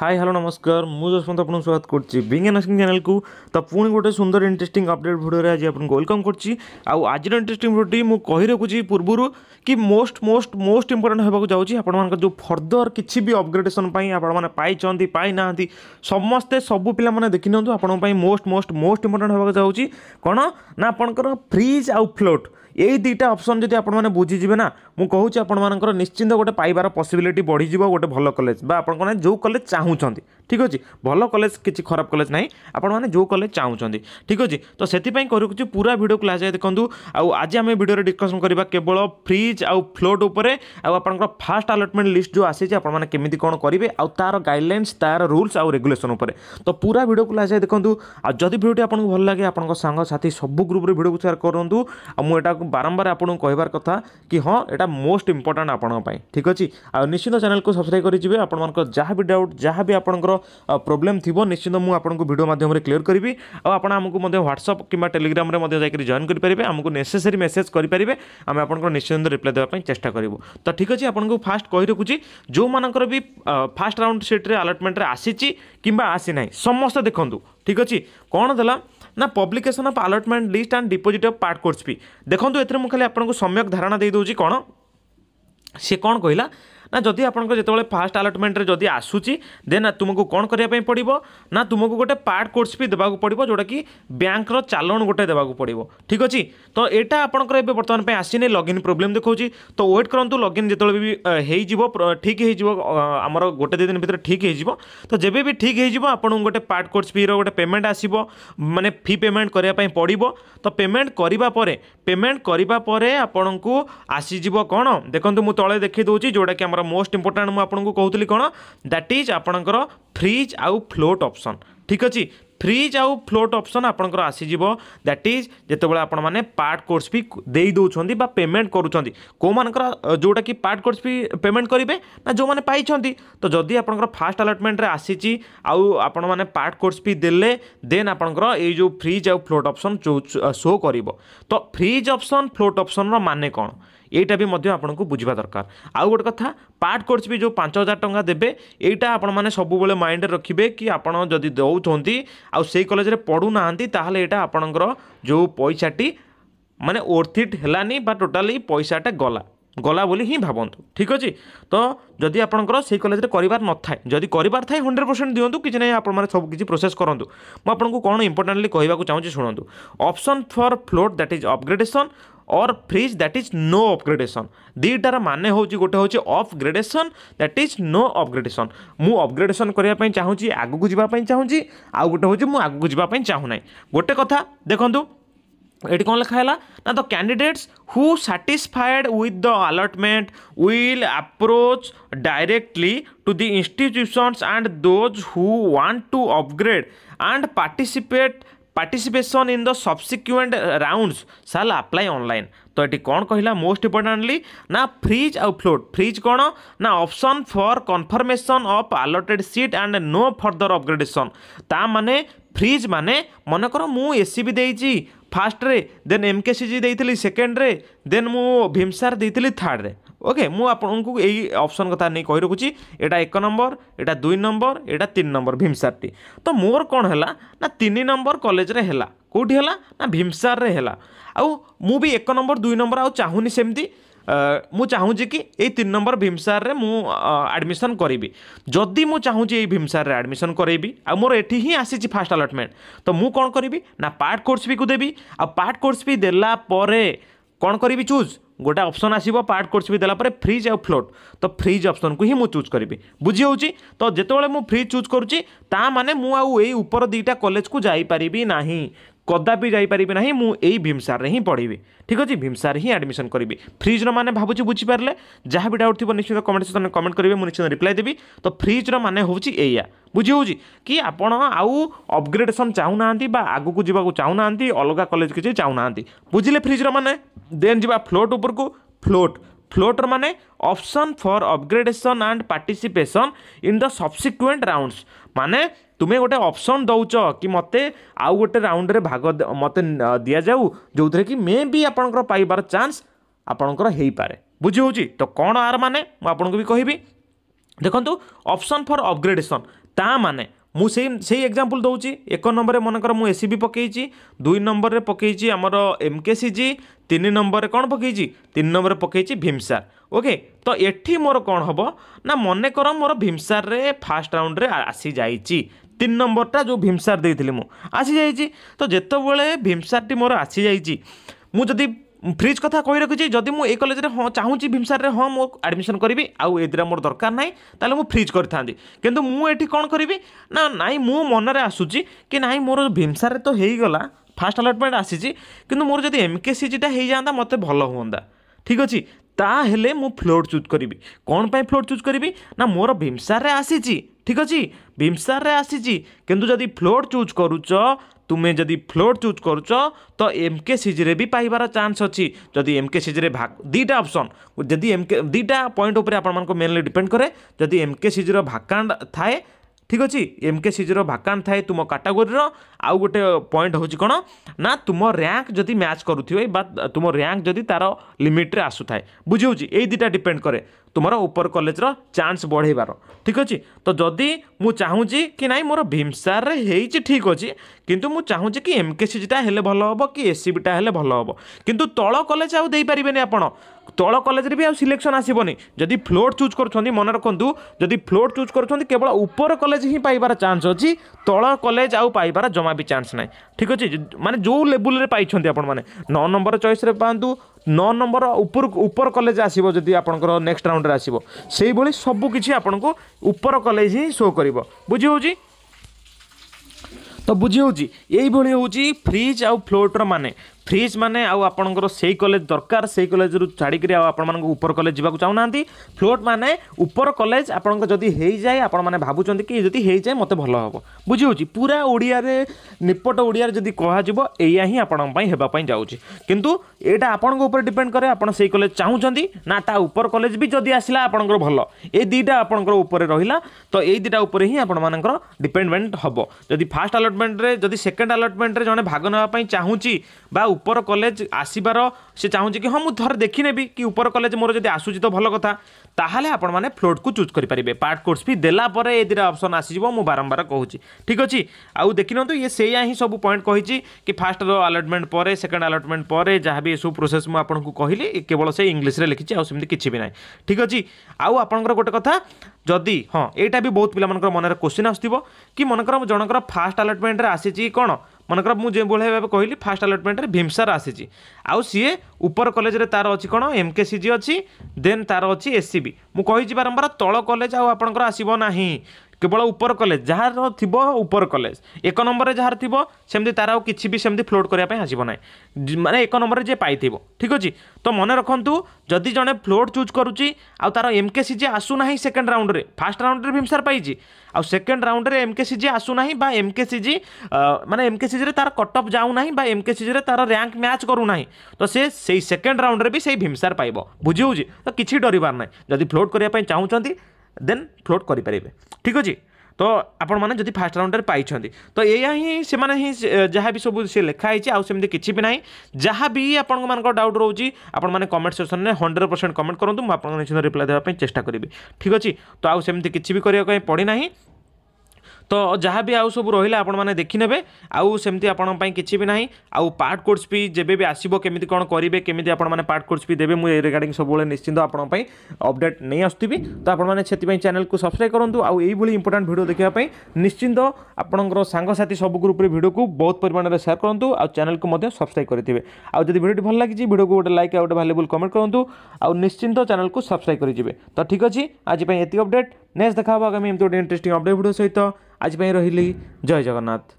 hi hello नमस्कार मुझंत आपको स्वागत करिंग एंड आस्किंग चैनल को तो पुणी गोटे सुंदर इंटरेस्ट अपडेट भिडियो आज आपको ओलकम कर आज इंटरेस्ट भिडियो मुझे रखुची पूर्व कि मोस्ट मोस्ट मोस्ट इंपोर्टां होगा जाऊँच आप जो फर्दर किसी भी अपग्रेडेसन आपना समस्ते सब पे देखी नि आप मोस्ट मोस्ट मोस्ट इंपोर्टां होगा जाऊँच कौन ना आपंकर फ्रिज आउ फ्लोट এই দুইটা অপসନ୍ যদি ଆପଣମାନେ ବୁଝିଯିବେ ନା ମୁଁ କହୁଛି ଆପଣମାନଙ୍କର ନିଶ୍ଚିନ୍ତ ଗୋଟେ ପାଇବାର ପସିବିଲିଟି ବଢ଼ିଯିବ ଗୋଟେ ଭଲ କଲେଜ ବା ଆପଣମାନେ ଯେଉଁ କଲେଜ ଚାହୁଁଛନ୍ତି ଠିକ୍ ଅଛି ଭଲ କଲେଜ କିଛି ଖରାପ କଲେଜ ନାହିଁ ଆପଣମାନେ ଯେଉଁ କଲେଜ ଚାହୁଁଛନ୍ତି ଠିକ୍ ଅଛି ତ ସେଥିପାଇଁ କରୁଛି ପୁରା ଭିଡ଼ିଓ କ୍ଲାସ୍ ଦେଖନ୍ତୁ ଆଉ ଆଜି ଆମେ ଭିଡ଼ିଓରେ ଡିସ୍କସନ୍ କରିବା କେବଳ ଫ୍ରିଜ୍ ଆଉ ଫ୍ଲୋଟ୍ ଉପରେ ଆଉ ଆପଣଙ୍କର ଫାଷ୍ଟ ଆଲଟମେଣ୍ଟ ଲିଷ୍ଟ ଯେଉଁ ଆସିଛି ଆପଣମାନେ କେମିତି କ'ଣ କରିବେ ଆଉ ତା'ର ଗାଇଡ଼ଲାଇନ୍ସ ତା'ର ରୁଲ୍ସ ଆଉ ରେଗୁଲେସନ୍ ଉପରେ ତ ପୁରା ଭିଡ଼ିଓକୁ ଲାଷ୍ଟ ଦେଖନ୍ତୁ ଆଉ ଯଦି ଭିଡ଼ିଓଟି ଆପଣଙ୍କୁ ଭଲ ଲାଗେ ଆପଣଙ୍କ ସାଙ୍ଗସାଥି ସବୁ ଗ୍ରୁପ୍ରେ ଭିଡ଼ିଓକୁ ସେୟାର କରନ୍ତୁ ଆଉ ମୁଁ ଏଟାକୁ বারম্বার আপনার কহবার কথা কি হ্যাঁ এটা মোস্ট ইম্পর্টাট আপনার ঠিক আছে নিশ্চিত চ্যানেলকে সবসক্রাইব করে যাবে আপনার যা বি ডাউট যা বি আপনার প্রোবলেম থাকবে নিশ্চিত মু আপনার ভিডিও মাধ্যমে ক্লিয়ার করবি আপনার আমি হোয়াটসঅপ কিংবা টেলিগ্রামে যাই জয়েন করে পেবে আমি নেসেসারি মেসেজ করে পেবে আমি আপনার নিশ্চিত রিপ্লাই দেওয়া চেষ্টা করবু তো ঠিক আছে আপনার ফার্স্ট কই রাখুছি যে ফার্স্ট রাউন্ড সিট্রে আলটমেন্টরে আসিছি কিংবা আসি না সমস্ত দেখুন ঠিক ଅଛି କ'ଣ ଦେଲା ନା publication of allotment list and deposit of part course fee ଦେଖନ୍ତୁ ଏଥିରେ ମୁଁ ଖାଲି ଆପଣଙ୍କୁ ସମ୍ୟକ୍ ଧାରଣା ଦେଇଦେଉଛି କ'ଣ ସେ କ'ଣ କହିଲା ନା ଯଦି ଆପଣଙ୍କର ଯେତେବେଳେ ଫାଷ୍ଟ ଆଲଟମେଣ୍ଟରେ ଯଦି ଆସୁଛି ଦେନ୍ ତୁମକୁ କ'ଣ କରିବା ପାଇଁ ପଡ଼ିବ ନା ତୁମକୁ ଗୋଟେ ପାର୍ଟ କୋର୍ସ ବି ଦେବାକୁ ପଡ଼ିବ ଯେଉଁଟାକି ବ୍ୟାଙ୍କର ଚାଲାଣ ଗୋଟେ ଦେବାକୁ ପଡ଼ିବ ଠିକ୍ ଅଛି ତ ଏଇଟା ଆପଣଙ୍କର ଏବେ ବର୍ତ୍ତମାନ ପାଇଁ ଆସିନି ଲଗ୍ଇନ୍ ପ୍ରୋବ୍ଲେମ୍ ଦେଖାଉଛି ତ ୱେଟ୍ କରନ୍ତୁ ଲଗ୍ଇନ୍ ଯେତେବେଳେ ବି ହେଇଯିବ ଠିକ୍ ହେଇଯିବ ଆମର ଗୋଟେ ଦୁଇ ଦିନ ଭିତରେ ଠିକ୍ ହେଇଯିବ ତ ଯେବେ ବି ଠିକ୍ ହେଇଯିବ ଆପଣଙ୍କୁ ଗୋଟେ ପାର୍ଟ କୋର୍ସ ଫିର ଗୋଟେ ପେମେଣ୍ଟ ଆସିବ ମାନେ ଫି ପେମେଣ୍ଟ କରିବା ପାଇଁ ପଡ଼ିବ ତ ପେମେଣ୍ଟ କରିବା ପରେ ପେମେଣ୍ଟ କରିବା ପରେ ଆପଣଙ୍କୁ ଆସିଯିବ କ'ଣ ଦେଖନ୍ତୁ ମୁଁ ତଳେ ଦେଖେଇ ଦେଉଛି ଯେଉଁଟାକି ଆମର तापर मोस्ट इंपोर्टां आपको कहती कौन दैट इज आपणकर फ्रिज आउ फ्लोट ऑप्शन ठीक अच्छे फ्रिज आउ फ्लोट ऑप्शन आपंकर आसीज दैट इज जितेबाला आपण मैंने पार्ट कोर्स भी दे दौंस पेमेंट करुँ कौ मानकर जोटा कि पार्ट कोर्स भी पेमेंट करेंगे ना जो मैंने पाई तो जदि आप फास्ट आलटमेंट आसी आपण मैंने पार्ट कोर्स भी देने देन आपंकर ये फ्रिज आउ फ्लोट ऑप्शन शो कर तो फ्रिज ऑप्शन फ्लोट ऑप्शन रे कौन ଏଇଟା ବି ମଧ୍ୟ ଆପଣଙ୍କୁ ବୁଝିବା ଦରକାର ଆଉ ଗୋଟେ କଥା ପାର୍ଟ କୋର୍ସ ବି ଯେଉଁ ପାଞ୍ଚ ହଜାର ଟଙ୍କା ଦେବେ ଏଇଟା ଆପଣମାନେ ସବୁବେଳେ ମାଇଣ୍ଡରେ ରଖିବେ କି ଆପଣ ଯଦି ଦେଉଛନ୍ତି ଆଉ ସେଇ କଲେଜରେ ପଢ଼ୁନାହାନ୍ତି ତାହେଲେ ଏଇଟା ଆପଣଙ୍କର ଯେଉଁ ପଇସାଟି ମାନେ ଓର୍ଥିଟ୍ ହେଲାନି ବା ଟୋଟାଲି ପଇସାଟା ଗଲା ଗଲା ବୋଲି ହିଁ ଭାବନ୍ତୁ ଠିକ୍ ଅଛି ତ ଯଦି ଆପଣଙ୍କର ସେଇ କଲେଜରେ କରିବାର ନଥାଏ ଯଦି କରିବାର ଥାଏ ହଣ୍ଡ୍ରେଡ଼ ପରସେଣ୍ଟ ଦିଅନ୍ତୁ କିଛି ନାହିଁ ଆପଣମାନେ ସବୁ କିଛି ପ୍ରୋସେସ୍ କରନ୍ତୁ ମୁଁ ଆପଣଙ୍କୁ କ'ଣ ଇମ୍ପୋର୍ଟାଣ୍ଟଲି କହିବାକୁ ଚାହୁଁଛି ଶୁଣନ୍ତୁ option for float that is upgradation or freeze that is no upgradation ଦୁଇଟାର ମାନେ ହେଉଛି ଗୋଟେ ହେଉଛି upgradation that is no upgradation ମୁଁ ଅପଗ୍ରେଡେସନ୍ କରିବା ପାଇଁ ଚାହୁଁଛି ଆଗକୁ ଯିବା ପାଇଁ ଚାହୁଁଛି ଆଉ ଗୋଟେ ହେଉଛି ମୁଁ ଆଗକୁ ଯିବା ପାଇଁ ଚାହୁଁନାହିଁ ଗୋଟେ କଥା ଦେଖନ୍ତୁ ଏଠି କ'ଣ ଲେଖା ହେଲା ନା the candidates who satisfied with the allotment will approach directly to the institutions and those who want to upgrade and participate participation in the subsequent rounds shall apply online তো এটি କ'ଣ କହିଲା ମୋଷ୍ଟ ଇମ୍ପୋର୍ଟାଣ୍ଟଲି ନା freeze ଆଉ float freeze କ'ଣ ନା option for confirmation of allotted seat and no further upgradation ତା ମାନେ ଫ୍ରିଜ୍ ମାନେ ମନେକର ମୁଁ ଏ ସି ବି ଦେଇଛି ଫାଷ୍ଟରେ then M K C G ଦେଇଥିଲି ସେକେଣ୍ଡରେ ଦେନ୍ ମୁଁ ଭୀମସାର ଦେଇଥିଲି ଥାର୍ଡ଼ରେ ওকে ମୁଁ ଆପଣଙ୍କୁ ଏଇ ଅପସନ୍ କଥା ନେଇ କହି ରଖୁଛି ଏଇଟା ଏକ ନମ୍ବର ଏଇଟା ଦୁଇ ନମ୍ବର ଏଇଟା ତିନି ନମ୍ବର ଭୀମସାରଟି ତ ମୋର କ'ଣ ହେଲା ନା ତିନି ନମ୍ବର କଲେଜରେ ହେଲା କେଉଁଠି ହେଲା ନା ଭୀମସାରରେ ହେଲା ଆଉ ମୁଁ ବି ଏକ ନମ୍ବର ଦୁଇ ନମ୍ବର ଆଉ ଚାହୁଁନି ସେମିତି ମୁଁ ଚାହୁଁଛି କି ଏଇ ତିନି ନମ୍ବର ଭୀମସାରରେ ମୁଁ ଆଡ଼ମିସନ୍ କରିବି ଯଦି ମୁଁ ଚାହୁଁଛି ଏଇ ଭୀମସାରରେ ଆଡ଼ମିସନ୍ କରାଇବି ଆଉ ମୋର ଏଠି ହିଁ ଆସିଛି ଫାଷ୍ଟ ଆଲଟମେଣ୍ଟ ତ ମୁଁ କ'ଣ କରିବି ନା ପାର୍ଟ କୋର୍ସ ବିକୁ ଦେବି ଆଉ ପାର୍ଟ କୋର୍ସ ବି ଦେଲା ପରେ କ'ଣ କରିବି ଚୁଜ୍ गोटे अप्सन आस पार्ट कोर्स भी देखा फ्रिज आउ फ्लोट तो फ्रिज अप्सन को ही मुझे चूज करी बुझी तो जो मुझ फ्रिज चूज करुँ मुझे यही कलेज को जापरि ना कदापि जापरि ना मुझसारे हिं पढ़े ठीक अच्छे भीमसार हिं एडमिशन करी फ्रिज्र मैंने भाई बुझीपारे जहाँ भी डाउट थी निश्चित कमेंट से तुम कमेंट करेंगे मुझे निश्चित रिप्लाई देवी तो फ्रिज्र रे हूँ या बुझी कि आप आउ अपग्रेडेसन चाहूना आगे को चाहूना अलग कलेज किसी चाहूना बुझे फ्रिज्र रे देन जा फ्लोट उपरकू फ्लोट ଫ୍ଲୋଟର୍ମାନେ option for upgradation and participation in the subsequent rounds ମାନେ ତୁମେ ଗୋଟେ ଅପସନ୍ ଦେଉଛ କି ମୋତେ ଆଉ ଗୋଟେ ରାଉଣ୍ଡରେ ଭାଗ ମୋତେ ଦିଆଯାଉ ଯେଉଁଥିରେ କି ମେ ବି ଆପଣଙ୍କର ପାଇବାର ଚାନ୍ସ ଆପଣଙ୍କର ହେଇପାରେ ବୁଝି ହେଉଛି ତ କ'ଣ ଆର ମାନେ ମୁଁ ଆପଣଙ୍କୁ ବି କହିବି ଦେଖନ୍ତୁ ଅପସନ୍ ଫର୍ ଅପଗ୍ରେଡେସନ୍ ତା ମାନେ ମୁଁ ସେଇ ସେଇ ଏକ୍ଜାମ୍ପଲ୍ ଦେଉଛି ଏକ ନମ୍ବରରେ ମନେକର ମୁଁ ଏସ୍ ସି ବି ପକାଇଛି ଦୁଇ ନମ୍ବରରେ ପକାଇଛି ଆମର ଏମ୍ କେ ସି ଜି ତିନି ନମ୍ବରରେ କ'ଣ ପକାଇଛି ତିନି ନମ୍ବରରେ ପକାଇଛି ଭୀମସାର ଓକେ ତ ଏଠି ମୋର କ'ଣ ହେବ ନା ମନେକର ମୋର ଭୀମସାରରେ ଫାର୍ଷ୍ଟ ରାଉଣ୍ଡରେ ଆସିଯାଇଛି ତିନି ନମ୍ବରଟା ଯେଉଁ ଭୀମସାର ଦେଇଥିଲି ମୁଁ ଆସିଯାଇଛି ତ ଯେତେବେଳେ ଭୀମସାରଟି ମୋର ଆସିଯାଇଛି ମୁଁ ଯଦି ফ্রিজ কথা কই রাখুছি যদি মু এই কলেজে হ্যাঁ চাহুছি ভীমসারে হ্যাঁ মু আডমিশন করবি আউ এদিরে মোর দরকার নাই তাহলে মু ফ্রিজ করিথাନ୍ତି কিন্তু মু এটি কোন করিবি না নাই মু মনরে আসুচি কি নাই মোর ভীমসারে তো হেইগলা ফার্স্ট আলটমেন্ট আসিছি কিন্তু মোর যদি এমকেসিজিটা হেইযান্তা মতে ভালো হুঁতা ঠিক আছে ତାହେଲେ ମୁଁ ଫ୍ଲୋର୍ ଚୁଜ୍ କରିବି କ'ଣ ପାଇଁ ଫ୍ଲୋର୍ ଚୁଜ୍ କରିବି ନା ମୋର ଭୀମସାରରେ ଆସିଛି ଠିକ୍ ଅଛି ଭୀମସାରରେ ଆସିଛି କିନ୍ତୁ ଯଦି ଫ୍ଲୋର୍ ଚୁଜ୍ କରୁଛ तुम्हें जदि फ्लोर चूज कर तो एमके सीजे भी पाइबार चान्स अच्छी जदि एमके सीजे भाग दुटा अप्सन जदि के दुटा पॉइंट उपर आप मेनली डिपेड कैदी एमके सीजर भाकांड थाए ঠিক ଅଛି ଏମ୍ କେ ସିଜିର ଭାକାଣ୍ଟ ଥାଏ ତୁମ କାଟାଗୋରୀର ଆଉ ଗୋଟେ ପଏଣ୍ଟ ହେଉଛି କ'ଣ ନା ତୁମ ର୍ୟାଙ୍କ ଯଦି ମ୍ୟାଚ୍ କରୁଥିବେ ବା ତୁମ ର୍ୟାଙ୍କ ଯଦି ତା'ର ଲିମିଟ୍ରେ ଆସୁଥାଏ ବୁଝିହେଉଛି ଏଇ ଦୁଇଟା ଡିପେଣ୍ଡ କରେ ତୁମର ଉପର କଲେଜର ଚାନ୍ସ ବଢ଼େଇବାର ଠିକ୍ ଅଛି ତ ଯଦି ମୁଁ ଚାହୁଁଛି କି ନାହିଁ ମୋର ଭୀମସାରରେ ହେଇଛି ଠିକ୍ ଅଛି କିନ୍ତୁ ମୁଁ ଚାହୁଁଛି କି ଏମ୍ କେ ସିଜିଟା ହେଲେ ଭଲ ହେବ କି ଏସ୍ ସିବିଟା ହେଲେ ଭଲ ହେବ କିନ୍ତୁ ତଳ କଲେଜ ଆଉ ଦେଇପାରିବେନି ଆପଣ তল কলেজরে বি সিলেকশন আসবনি যদি ফ্লোর চুজ করছেন মনে রাখতু যদি ফ্লোর চুজ করছেন কেবল উপর কলেজ হি পাইবার চান্স অছি তল কলেজ আউ পাইবার জমা বি চান্স নাই ঠিক আছে মানে যে লেবুলরে পাইছেন আপন মানে ন নম্বর চয়েসরে পাঁতু ন নম্বর উপর উপর কলেজ আসব যদি আপনার নেক্সট রাউন্ডে আসব সেইভাবে সবুকিছি আপনার উপর কলেজ হি শো করব বুঝি হচ্ছে তো বুঝি হচ্ছে এইভাবে হচ্ছে ফ্রিজ আউ ফ্লোটর মানে ଫ୍ରିଜ୍ ମାନେ ଆଉ ଆପଣଙ୍କର ସେଇ କଲେଜ ଦରକାର ସେଇ କଲେଜରୁ ଛାଡ଼ିକିରି ଆଉ ଆପଣମାନଙ୍କୁ ଉପର କଲେଜ ଯିବାକୁ ଚାହୁଁନାହାନ୍ତି ଫ୍ଲୋଟ୍ ମାନେ ଉପର କଲେଜ ଆପଣଙ୍କ ଯଦି ହେଇଯାଏ ଆପଣମାନେ ଭାବୁଛନ୍ତି କି ଯଦି ହେଇଯାଏ ମୋତେ ଭଲ ହେବ ବୁଝିହେଉଛି ପୁରା ଓଡ଼ିଆରେ ନିପଟ ଓଡ଼ିଆରେ ଯଦି କୁହାଯିବ ଏଇଆ ହିଁ ଆପଣଙ୍କ ପାଇଁ ହେବା ପାଇଁ ଯାଉଛି କିନ୍ତୁ ଏଇଟା ଆପଣଙ୍କ ଉପରେ ଡିପେଣ୍ଡ କରେ ଆପଣ ସେଇ କଲେଜ ଚାହୁଁଛନ୍ତି ନା ତା ଉପର କଲେଜ ବି ଯଦି ଆସିଲା ଆପଣଙ୍କର ଭଲ ଏ ଦୁଇଟା ଆପଣଙ୍କର ଉପରେ ରହିଲା ତ ଏଇ ଦୁଇଟା ଉପରେ ହିଁ ଆପଣମାନଙ୍କର ଡିପେଣ୍ଡମେଣ୍ଟ ହେବ ଯଦି ଫାର୍ଷ୍ଟ ଆଲଟମେଣ୍ଟରେ ଯଦି ସେକେଣ୍ଡ ଆଲଟମେଣ୍ଟରେ ଜଣେ ଭାଗ ନେବା ପାଇଁ ଚାହୁଁଛି ବା উপর কলেজ আসবার সে চাহুছে কি হ্যাঁ মু থরে দেখিনেবি কি উপর কলেজ মোর যদি আসুচি তো ভাল কথা তাহলে আপন মানে ফ্লোট কু চুজ করে পার্ট কোর্স ফি দেলা পরে এ দুইটা অপসন আসিযোগ মু বারম্বার কুচি ঠিক আছে আউ দেখি নিউ ইয়ে সেইয়া হি সব পয়েন্ট কী কি ফার্স্ট আলটমেন্ট পরে সেকেন্ড আলটমেন্ট পরে যা বি এসব প্রোসেস মু আপনার কহিলি কেবল সে ইংলিশে লিখিছি আসেমি কিছু বি না ঠিক আছে আউ আপনার গোটে কথা যদি হ্যাঁ এইটা বি বহুত পিলা মনে মনে কোশ্চিন আসুক কি মনে কর জনকর ফার্স্ট আলটমেন্টরে আসিছি কোণ ମନେକର ମୁଁ ଯେଉଁ ଯେଉଁଭଳି ଭାବେ କହିଲି ଫାଷ୍ଟ ଆଲଟମେଣ୍ଟରେ ଭୀମସାର ଆସିଛି ଆଉ ସିଏ ଉପର କଲେଜରେ ତା'ର ଅଛି କ'ଣ ଏମ୍ କେ ସି ଜି ଅଛି ଦେନ୍ ତା'ର ଅଛି ଏସ୍ ସି ବି ମୁଁ କହିଛି ବାରମ୍ବାର ତଳ କଲେଜ ଆଉ ଆପଣଙ୍କର ଆସିବ ନାହିଁ কেবল উপর কলেজ যার থিব উপর কলেজ এক নম্বরে যার থিব সেমতি তার আর কিছু বি সেমতি ফ্লোট করা আসব না মানে এক নম্বরে যে পাই ঠিক আছে তো মনে রাখতু যদি জনে ফ্লোট চুজ করুচি আর আার এমকেসি জি আসু না সেকেন্ড রাউন্ডে ফার্স্ট রাউন্ডে ভীমসার পাইছি আকেন্ড রাউন্ডে এমকেসি জি আসু না বা এমকেসি জি মানে এমকেসি জি তার কট অফ যাও না বা এমকেসি জি তার র্যাঙ্ক ম্যাচ করু না তো সে সেই সেকেন্ড রাউন্ডে বি সেই ভীমসার পাইব বুঝি হচ্ছে তো কিছু ডরবার না যদি ফ্লোট করা চাহুমান देन फ्लोट करेंगे ठीक अच्छे तो आपड़ी फास्ट राउंड पाई तो यह से जहाँ भी सब लिखाही आमती कि भी ना जहाँ भी आपंक डाउट रोचे आपमेंट सेसन में हंड्रेड परसेंट कमेंट करूँ मुझे निश्चित रिप्लाई देवाई चेस्टा करी ठीक अच्छे तो आउ सेमती किसी भी करने पड़ी ना ତ ଯାହା ବି ଆଉ ସବୁ ରହିଲା ଆପଣମାନେ ଦେଖିନେବେ ଆଉ ସେମିତି ଆପଣଙ୍କ ପାଇଁ କିଛି ବି ନାହିଁ ଆଉ ପାର୍ଟ କୋର୍ସ ବି ଯେବେ ବି ଆସିବ କେମିତି କ'ଣ କରିବେ କେମିତି ଆପଣମାନେ ପାର୍ଟ କୋର୍ସ ବି ଦେବେ ମୁଁ ଏ ରିଗାର୍ଡ଼ିଂ ସବୁବେଳେ ନିଶ୍ଚିନ୍ତ ଆପଣଙ୍କ ପାଇଁ ଅପଡ଼େଟ୍ ନେଇ ଆସୁଥିବି ତ ଆପଣମାନେ ସେଥିପାଇଁ ଚ୍ୟାନେଲକୁ ସବସ୍କ୍ରାଇବ୍ କରନ୍ତୁ ଆଉ ଏଇଭଳି ଇମ୍ପୋର୍ଟାଣ୍ଟ ଭିଡ଼ିଓ ଦେଖିବା ପାଇଁ ନିଶ୍ଚିନ୍ତ ଆପଣଙ୍କର ସାଙ୍ଗସାଥି ସବୁ ଗ୍ରୁପ୍ରେ ଭିଡ଼ିଓକୁ ବହୁତ ପରିମାଣରେ ସେୟାର କରନ୍ତୁ ଆଉ ଚ୍ୟାନେଲକୁ ମଧ୍ୟ ସବସ୍କ୍ରାଇବ୍ କରିଥିବେ ଆଉ ଯଦି ଭିଡ଼ିଓଟି ଭଲ ଲାଗିଛି ଭିଡ଼ିଓକୁ ଗୋଟେ ଲାଇକ୍ ଆଉ ଗୋଟେ ଭାଲ୍ୟୁବୁଲ୍ କମେଣ୍ଟ କରନ୍ତୁ ଆଉ ନିଶ୍ଚିନ୍ତ ଚ୍ୟାନେଲକୁ ସବସ୍କ୍ରାଇବ୍ କରିଯିବେ ତ ଠିକ୍ ଅଛି ଆଜି ପାଇଁ ଏତିକି ଅପଡ଼େଟ୍ ନେକ୍ସଟ ଦେଖା ହେବ ଆଗାମୀ ଏମିତି ଗୋଟେ ଇଣ୍ଟରେଷ୍ଟିଂ ଅପଡ଼େଟ୍ ଭିଡ଼ିଓ ସହିତ ଆଜି ପାଇଁ ରହିଲି ଜୟ ଜଗନ୍ନାଥ